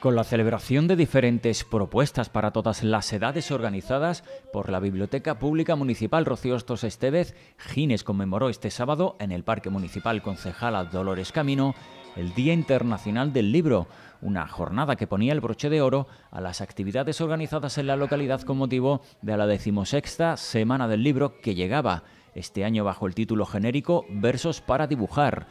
con la celebración de diferentes propuestas para todas las edades organizadas por la Biblioteca Pública Municipal Rocío Ostos Estevez, Gines conmemoró este sábado en el Parque Municipal Concejala Dolores Camino el Día Internacional del Libro, una jornada que ponía el broche de oro a las actividades organizadas en la localidad con motivo de la decimosexta Semana del Libro que llegaba, este año bajo el título genérico Versos para dibujar.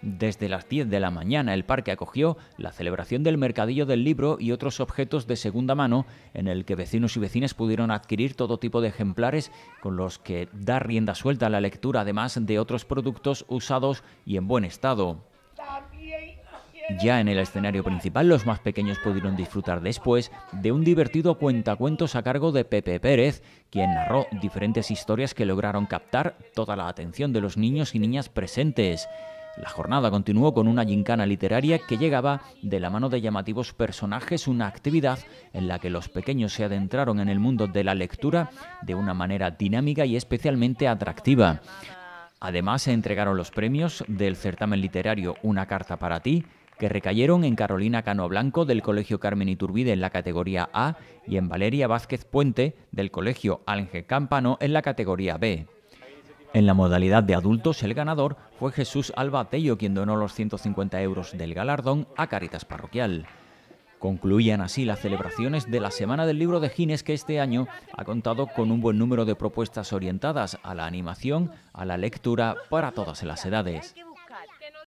Desde las 10 de la mañana el parque acogió la celebración del mercadillo del libro y otros objetos de segunda mano en el que vecinos y vecinas pudieron adquirir todo tipo de ejemplares con los que dar rienda suelta a la lectura además de otros productos usados y en buen estado. Ya en el escenario principal, los más pequeños pudieron disfrutar después de un divertido cuentacuentos a cargo de Pepe Pérez, quien narró diferentes historias que lograron captar toda la atención de los niños y niñas presentes. La jornada continuó con una gincana literaria que llegaba de la mano de llamativos personajes, una actividad en la que los pequeños se adentraron en el mundo de la lectura de una manera dinámica y especialmente atractiva. Además, se entregaron los premios del certamen literario Una carta para ti, que recayeron en Carolina Cano Blanco del Colegio Carmen Iturbide en la categoría A y en Valeria Vázquez Puente del Colegio Ángel Campano en la categoría B. En la modalidad de adultos, el ganador fue Jesús Alba Tello, quien donó los 150 euros del galardón a Caritas Parroquial. Concluían así las celebraciones de la Semana del Libro de Gines que este año ha contado con un buen número de propuestas orientadas a la animación, a la lectura para todas las edades.